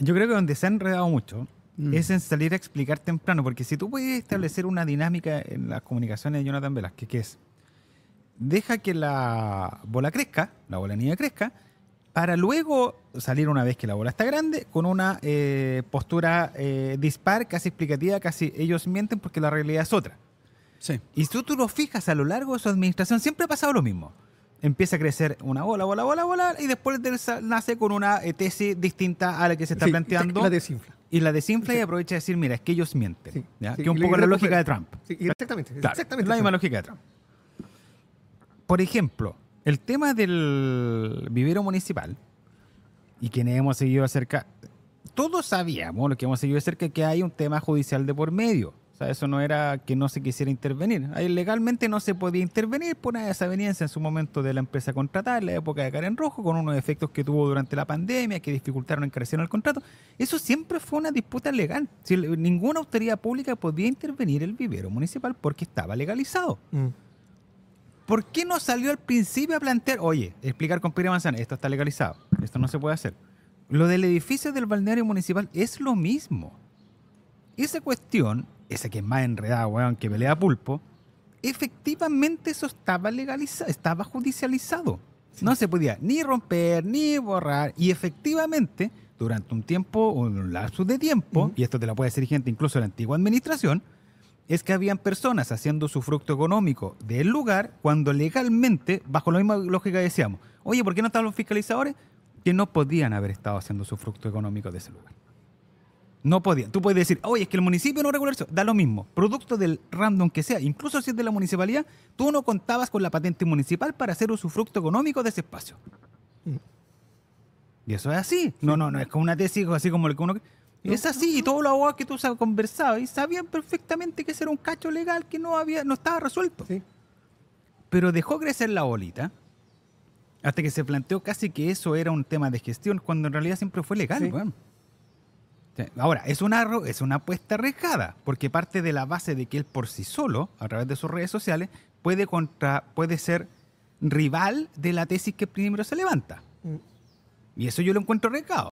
yo creo que donde se ha enredado mucho mm. es en salir a explicar temprano, porque si tú puedes mm. establecer una dinámica en las comunicaciones de Jonathan Velázquez, que es, deja que la bola crezca, la bola niña crezca, para luego salir una vez que la bola está grande con una eh, postura eh, dispar, casi explicativa, casi ellos mienten porque la realidad es otra. Y si tú, tú lo fijas a lo largo de su administración, siempre ha pasado lo mismo empieza a crecer una bola, bola, bola, bola, y después nace con una eh, tesis distinta a la que se está planteando. La desinfla. Y la desinfla y aprovecha de decir, mira, es que ellos mienten. que un poco la lógica de Trump. exactamente, exactamente. La misma lógica de Trump. Por ejemplo, el tema del vivero municipal y quienes hemos seguido acerca, todos sabíamos, lo que hemos seguido acerca, que hay un tema judicial de por medio. O sea, eso no era que no se quisiera intervenir. Ahí legalmente no se podía intervenir por una desaveniencia en su momento de la empresa contratada en la época de Karen Rojo, con unos efectos que tuvo durante la pandemia que dificultaron, encarecieron el contrato. Eso siempre fue una disputa legal. Si, ninguna autoridad pública podía intervenir el vivero municipal porque estaba legalizado. Mm. ¿Por qué no salió al principio a plantear, oye, explicar con Pira Manzana, esto está legalizado, esto no se puede hacer? Lo del edificio del balneario municipal es lo mismo. Esa cuestión, esa que es más enredado, weón, que pelea pulpo, efectivamente eso estaba legalizado, estaba judicializado. No se podía ni romper, ni borrar. Y efectivamente, durante un tiempo, un lapsus de tiempo, y esto te lo puede decir gente incluso de la antigua administración, es que habían personas haciendo su fructo económico del lugar cuando legalmente, bajo la misma lógica decíamos, oye, ¿por qué no estaban los fiscalizadores? Que no podían haber estado haciendo su fructo económico de ese lugar. No podían. Tú puedes decir, oye, es que el municipio no eso. Da lo mismo. Producto del random que sea, incluso si es de la municipalidad, tú no contabas con la patente municipal para hacer usufructo económico de ese espacio. Mm. Y eso es así. No, no, no es como una tesis así como el que uno. es así, y todos los abogados que tú has conversado y sabían perfectamente que ese era un cacho legal que no había, no estaba resuelto. Sí. Pero dejó crecer la bolita hasta que se planteó casi que eso era un tema de gestión, cuando en realidad siempre fue legal. Ahora, es una, es una apuesta arriesgada, porque parte de la base de que él por sí solo, a través de sus redes sociales, puede, contra, puede ser rival de la tesis que primero se levanta. Mm. Y eso yo lo encuentro arriesgado.